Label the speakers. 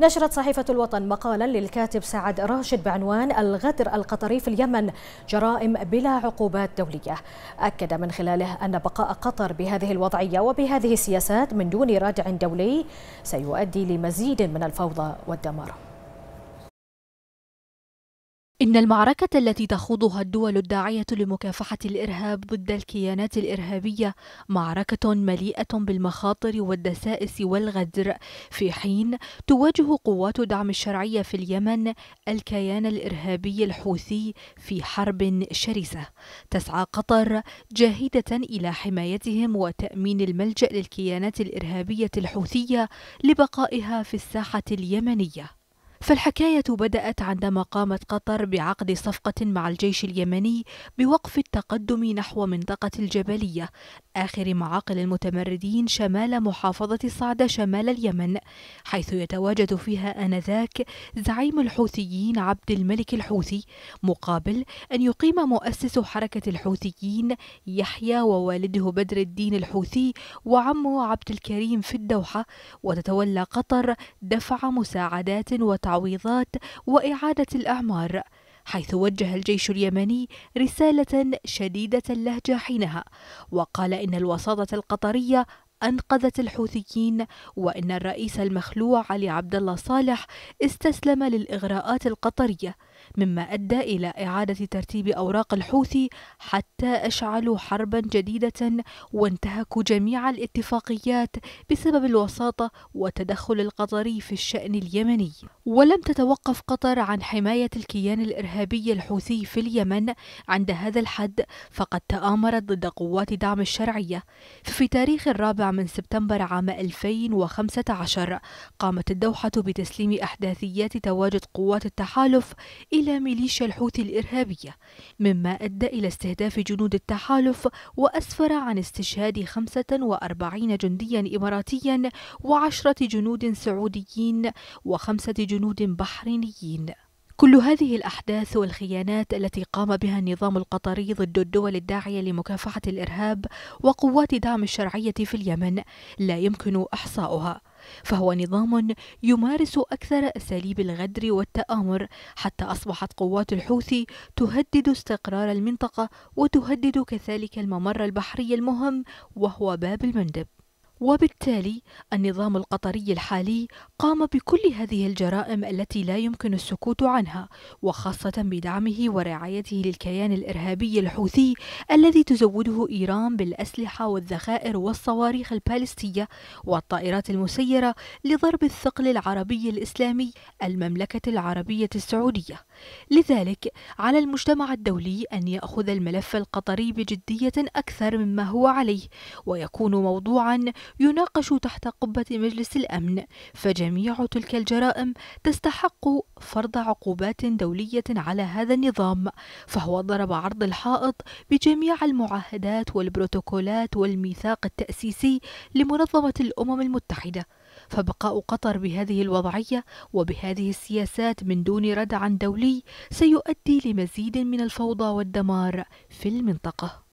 Speaker 1: نشرت صحيفة الوطن مقالا للكاتب سعد راشد بعنوان الغدر القطري في اليمن جرائم بلا عقوبات دولية أكد من خلاله أن بقاء قطر بهذه الوضعية وبهذه السياسات من دون رادع دولي سيؤدي لمزيد من الفوضى والدمار إن المعركة التي تخوضها الدول الداعية لمكافحة الإرهاب ضد الكيانات الإرهابية معركة مليئة بالمخاطر والدسائس والغدر، في حين تواجه قوات دعم الشرعية في اليمن الكيان الإرهابي الحوثي في حرب شرسة، تسعى قطر جاهدة إلى حمايتهم وتأمين الملجأ للكيانات الإرهابية الحوثية لبقائها في الساحة اليمنية. فالحكاية بدأت عندما قامت قطر بعقد صفقة مع الجيش اليمني بوقف التقدم نحو منطقة الجبلية آخر معاقل المتمردين شمال محافظة صعدة شمال اليمن حيث يتواجد فيها آنذاك زعيم الحوثيين عبد الملك الحوثي مقابل أن يقيم مؤسس حركة الحوثيين يحيى ووالده بدر الدين الحوثي وعمه عبد الكريم في الدوحة وتتولى قطر دفع مساعدات وتعاون التعويضات وإعادة الأعمار حيث وجه الجيش اليمني رسالة شديدة اللهجة حينها وقال إن الوساطة القطرية أنقذت الحوثيين وإن الرئيس المخلوع علي عبد الله صالح استسلم للإغراءات القطرية مما أدى إلى إعادة ترتيب أوراق الحوثي حتى أشعلوا حربا جديدة وانتهكوا جميع الاتفاقيات بسبب الوساطة والتدخل القطري في الشأن اليمني ولم تتوقف قطر عن حماية الكيان الإرهابي الحوثي في اليمن عند هذا الحد فقد تآمرت ضد قوات دعم الشرعية ففي تاريخ الرابع من سبتمبر عام 2015 قامت الدوحة بتسليم أحداثيات تواجد قوات التحالف إلى إلى ميليشيا الحوثي الإرهابية مما أدى إلى استهداف جنود التحالف وأسفر عن استشهاد 45 جنديا إماراتيا وعشرة جنود سعوديين وخمسة جنود بحرينيين كل هذه الأحداث والخيانات التي قام بها النظام القطري ضد الدول الداعية لمكافحة الإرهاب وقوات دعم الشرعية في اليمن لا يمكن إحصاؤها فهو نظام يمارس أكثر أساليب الغدر والتآمر حتى أصبحت قوات الحوثي تهدد استقرار المنطقة وتهدد كذلك الممر البحري المهم وهو باب المندب وبالتالي النظام القطري الحالي قام بكل هذه الجرائم التي لا يمكن السكوت عنها وخاصة بدعمه ورعايته للكيان الإرهابي الحوثي الذي تزوده إيران بالأسلحة والذخائر والصواريخ البالستية والطائرات المسيرة لضرب الثقل العربي الإسلامي المملكة العربية السعودية لذلك على المجتمع الدولي أن يأخذ الملف القطري بجدية أكثر مما هو عليه ويكون موضوعا يناقش تحت قبة مجلس الأمن فجميع تلك الجرائم تستحق فرض عقوبات دولية على هذا النظام فهو ضرب عرض الحائط بجميع المعاهدات والبروتوكولات والميثاق التأسيسي لمنظمة الأمم المتحدة فبقاء قطر بهذه الوضعية وبهذه السياسات من دون ردع دولي سيؤدي لمزيد من الفوضى والدمار في المنطقة